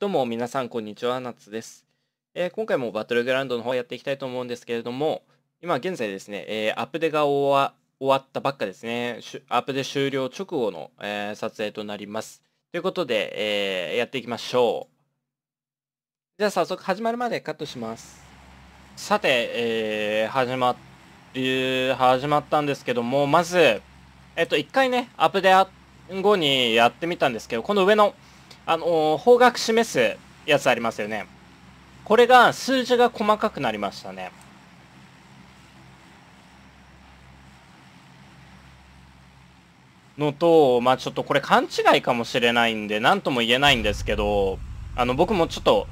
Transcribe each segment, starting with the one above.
どうも皆さんこんにちは、ナツです、えー、今回もバトルグラウンドの方やっていきたいと思うんですけれども、今現在ですね、えー、アップデが終わったばっかですね、アップデ終了直後の、えー、撮影となります。ということで、えやっていきましょう。じゃあ早速始まるまでカットします。さて、え始まっ、始まったんですけども、まず、えっと、一回ね、アップデ後にやってみたんですけど、この上の、あのー、方角示すやつありますよね。これが数字が細かくなりましたね。のと、まあちょっとこれ勘違いかもしれないんで、何とも言えないんですけど、あの、僕もちょっと、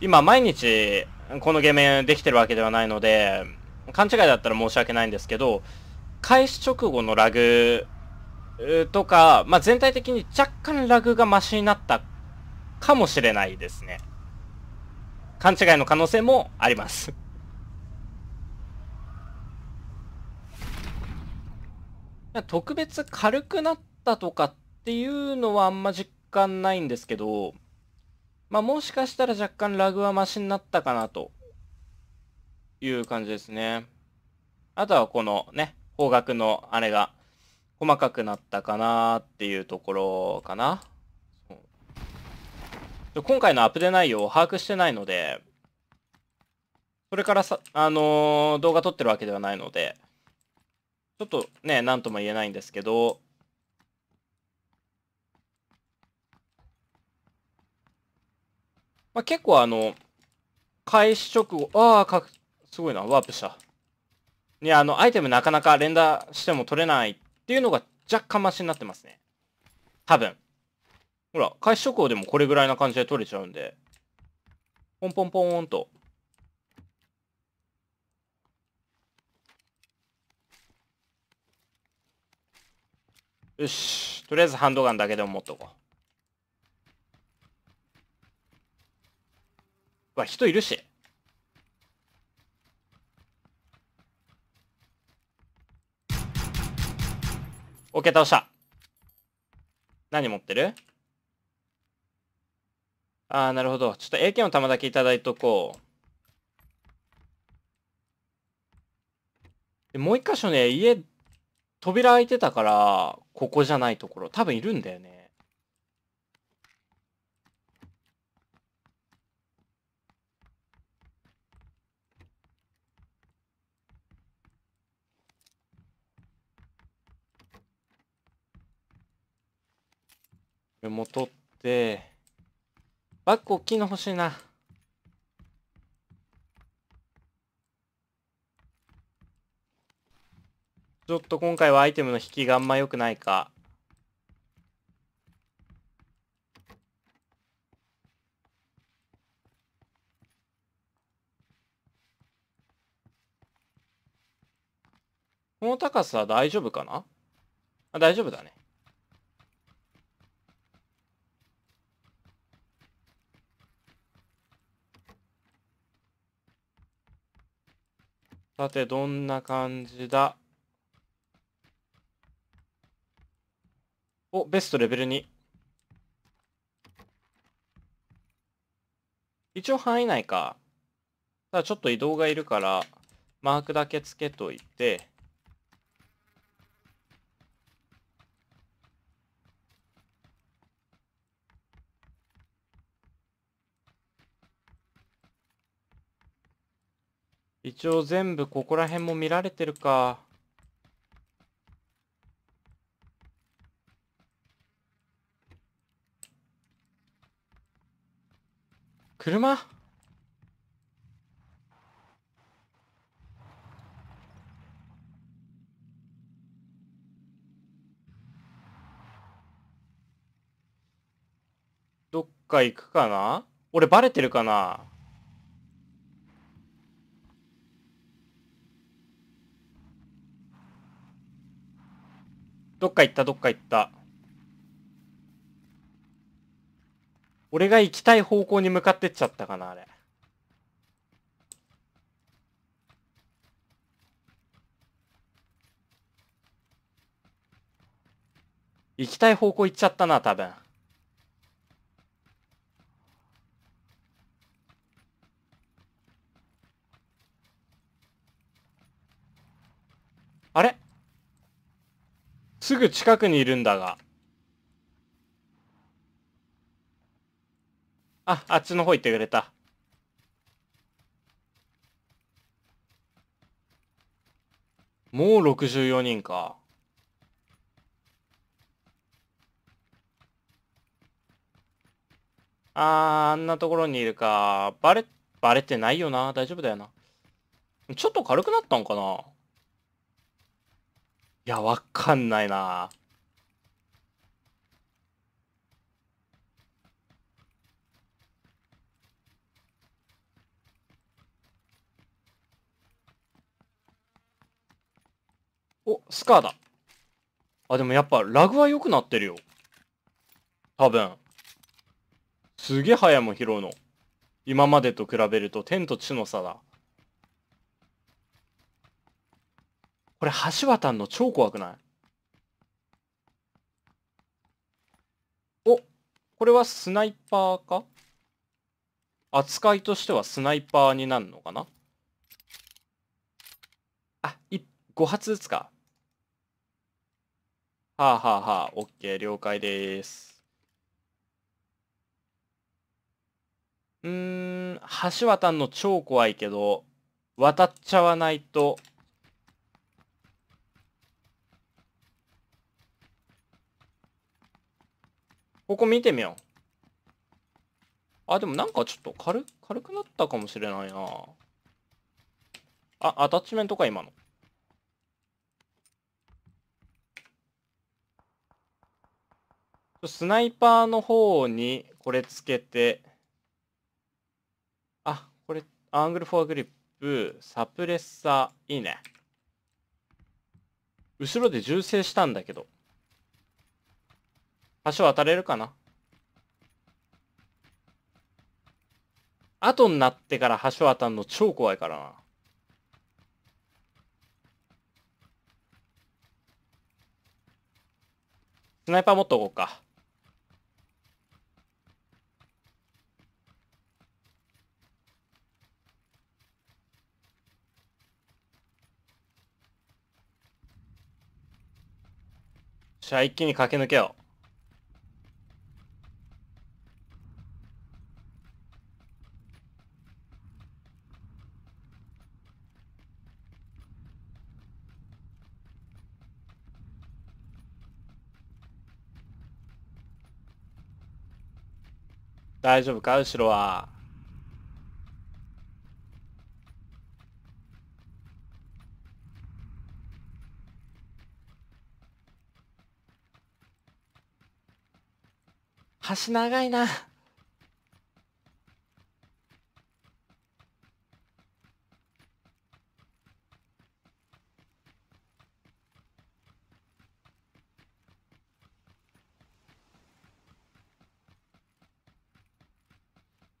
今毎日、このゲームできてるわけではないので、勘違いだったら申し訳ないんですけど、開始直後のラグとか、まあ、全体的に若干ラグがマシになったかもしれないですね。勘違いの可能性もあります 特別軽くなったとかっていうのはあんま実感ないんですけど、まあ、もしかしたら若干ラグはマシになったかなという感じですね。あとはこのね、方角のあれが細かくなったかなっていうところかな。今回のアップデ内容を把握してないので、それからさ、あのー、動画撮ってるわけではないので、ちょっとね、なんとも言えないんですけど、まあ、結構あの、開始直後、ああ、すごいな、ワープした。ね、あの、アイテムなかなか連打しても取れないっていうのが若干マシになってますね。多分。ほら、開始直後でもこれぐらいな感じで取れちゃうんで、ポンポンポーンと。よし。とりあえずハンドガンだけでも持っとこう。うわ、人いるし。OK、倒した。何持ってるああ、なるほど。ちょっと AK の弾だけいただいとこう。でもう一箇所ね、家、扉開いてたから、ここじゃないところ。多分いるんだよね。れも取って、バッグ大きいの欲しいな。ちょっと今回はアイテムの引きがあんま良くないか。この高さ大丈夫かなあ大丈夫だね。さて、どんな感じだお、ベストレベル2。一応範囲内か。ただちょっと移動がいるから、マークだけつけといて、一応全部ここら辺も見られてるか。車どっか行くかな俺バレてるかなどっか行ったどっか行った。俺が行きたい方向に向かってっちゃったかな、あれ。行きたい方向行っちゃったな、多分。あれすぐ近くにいるんだが。あ、あっちの方行ってくれた。もう64人か。あー、あんなところにいるか。バレ、バレてないよな。大丈夫だよな。ちょっと軽くなったんかないや、わかんないな。お、スカーだ。あ、でもやっぱラグは良くなってるよ。多分。すげえ早いもん拾うの。今までと比べると天と地の差だ。これ橋渡んの超怖くないおこれはスナイパーか扱いとしてはスナイパーになるのかなあ、い、5発ずつか。はあはあはあ、オッケー、了解です。うーん、橋渡んの超怖いけど、渡っちゃわないとここ見てみよう。あ、でもなんかちょっと軽、軽くなったかもしれないなあ、アタッチメントか、今の。スナイパーの方にこれつけて、あ、これ、アングルフォアグリップ、サプレッサー、いいね。後ろで銃声したんだけど。橋渡れるかな後になってから橋渡るの超怖いからな。スナイパー持っとこうか。じゃあ一気に駆け抜けよう。大丈夫か後ろは。橋長いな。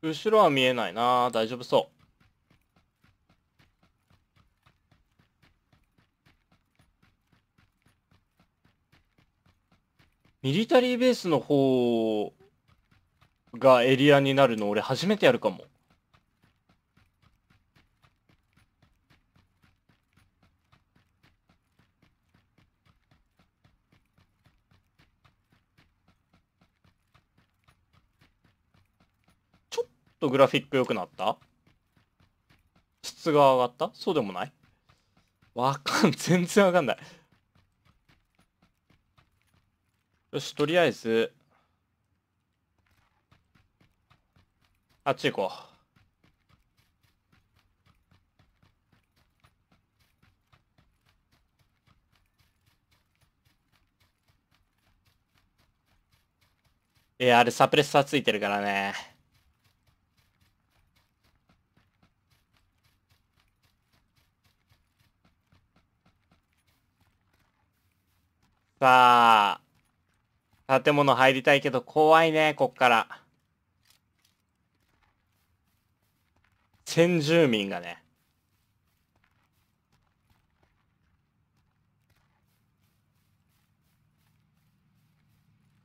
後ろは見えないな大丈夫そう。ミリタリーベースの方がエリアになるの俺初めてやるかも。とグラフィック良くなった質が上がったそうでもないわかん、全然わかんない。よし、とりあえず、あっち行こう。えや、あれサプレッサーついてるからね。さあ、建物入りたいけど怖いね、こっから。先住民がね。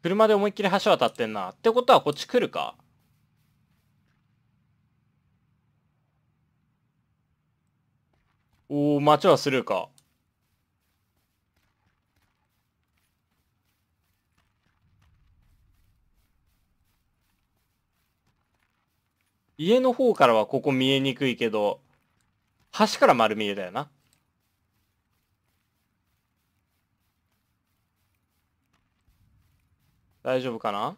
車で思いっきり橋渡ってんな。ってことはこっち来るかおお、街はスルーか。家の方からはここ見えにくいけど、橋から丸見えだよな。大丈夫かな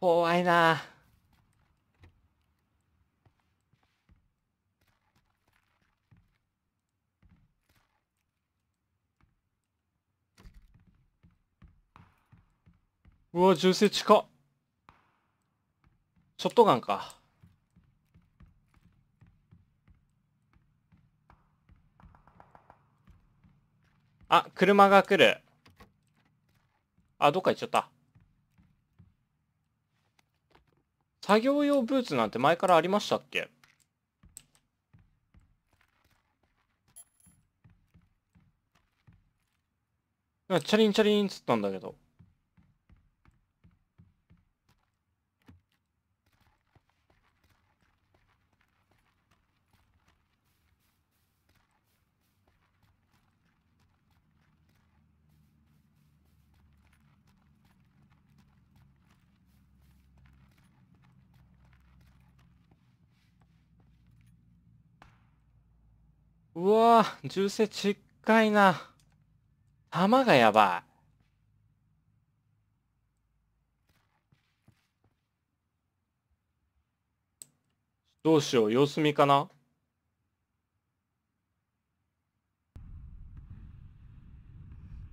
怖いなうわ、銃声近っ。ショットガンか。あ、車が来る。あ、どっか行っちゃった。作業用ブーツなんて前からありましたっけチャリンチャリンっつったんだけど。銃声ちっかいな。弾がやばい。どうしよう、様子見かな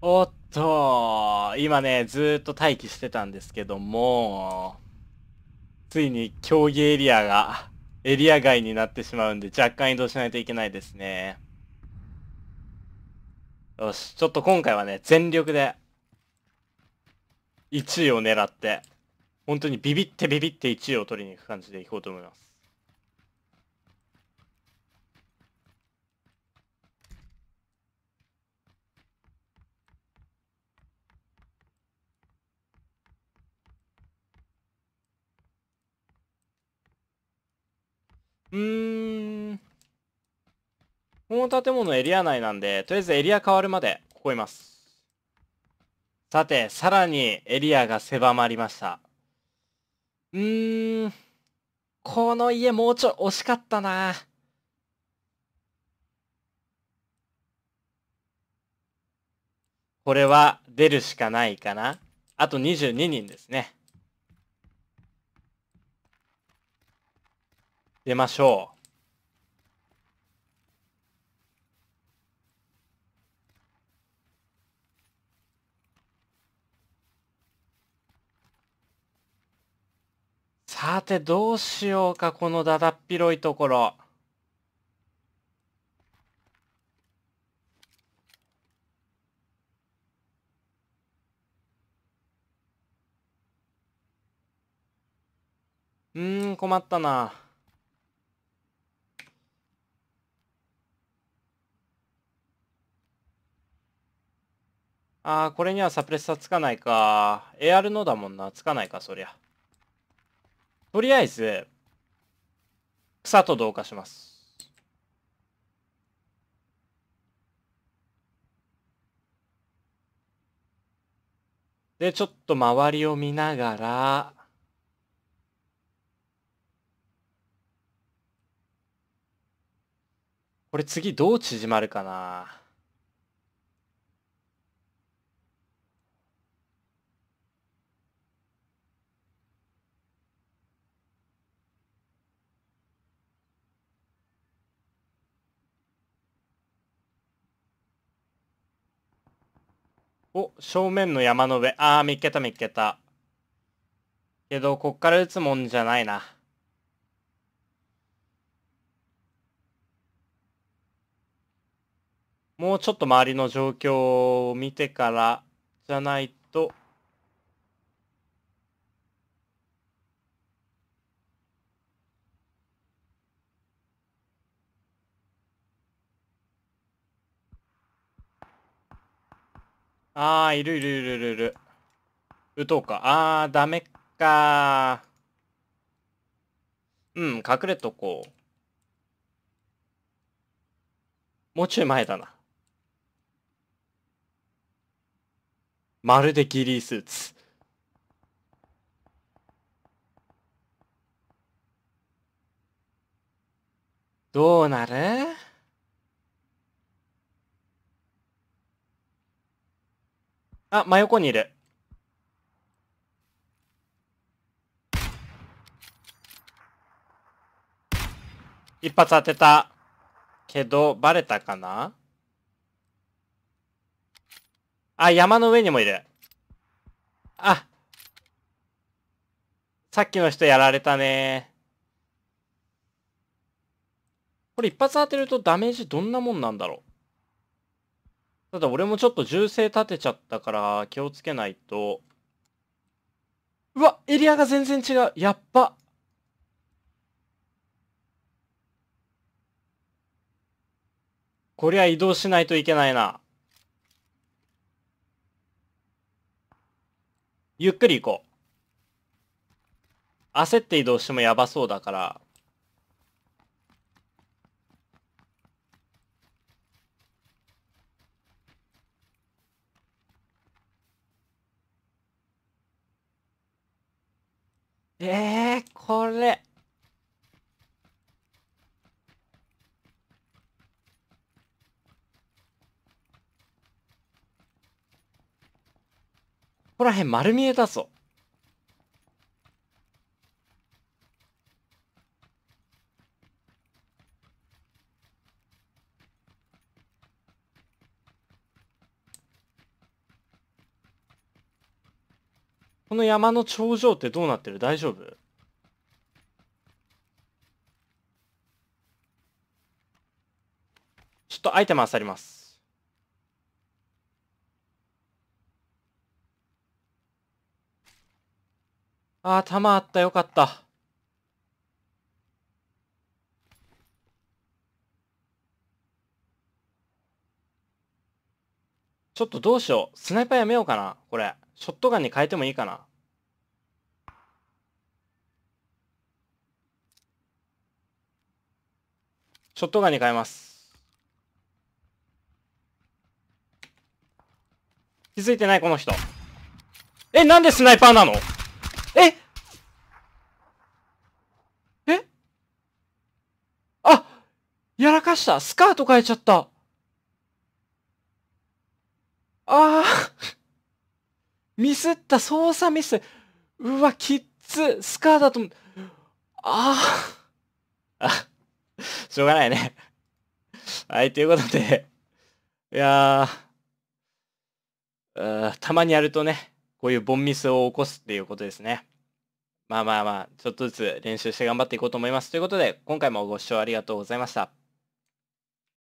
おっと、今ね、ずっと待機してたんですけども、ついに競技エリアが、エリア外になってしまうんで、若干移動しないといけないですね。よし、ちょっと今回はね、全力で、1位を狙って、本当にビビってビビって1位を取りに行く感じでいこうと思います。うん。この建物エリア内なんで、とりあえずエリア変わるまで、ここいます。さて、さらにエリアが狭まりました。うーん。この家もうちょい惜しかったな。これは出るしかないかな。あと22人ですね。出ましょう。さて、どうしようか、このだだっ広いところ。うーん、困ったな。あー、これにはサプレッサーつかないか。AR のだもんな。つかないか、そりゃ。とりあえず、草と同化します。で、ちょっと周りを見ながら、これ次どう縮まるかなお、正面の山の上。あー、見っけた見っけた。けど、こっから撃つもんじゃないな。もうちょっと周りの状況を見てからじゃないと。あー、いるいるいるいるいる。撃とうか。あー、ダメかうん、隠れとこう。もうちょい前だな。まるでギリースーツ。どうなるあ、真横にいる。一発当てた。けど、バレたかなあ、山の上にもいる。あ。さっきの人やられたね。これ一発当てるとダメージどんなもんなんだろうただ俺もちょっと銃声立てちゃったから気をつけないと。うわエリアが全然違うやっぱこりゃ移動しないといけないな。ゆっくり行こう。焦って移動してもやばそうだから、えー、これ。ここら辺丸見えだぞ。の山の頂上ってどうなってる大丈夫ちょっとアイテムあさります。ああ、弾あった。よかった。ちょっとどうしよう。スナイパーやめようかな。これ。ショットガンに変えてもいいかな。ショットガンに変えます。気づいてないこの人。え、なんでスナイパーなのええあやらかしたスカート変えちゃったああミスった操作ミスうわ、キッズスカーだと思ああ しょうがないね。はい、ということで、いやー、たまにやるとね、こういうボンミスを起こすっていうことですね。まあまあまあ、ちょっとずつ練習して頑張っていこうと思います。ということで、今回もご視聴ありがとうございました。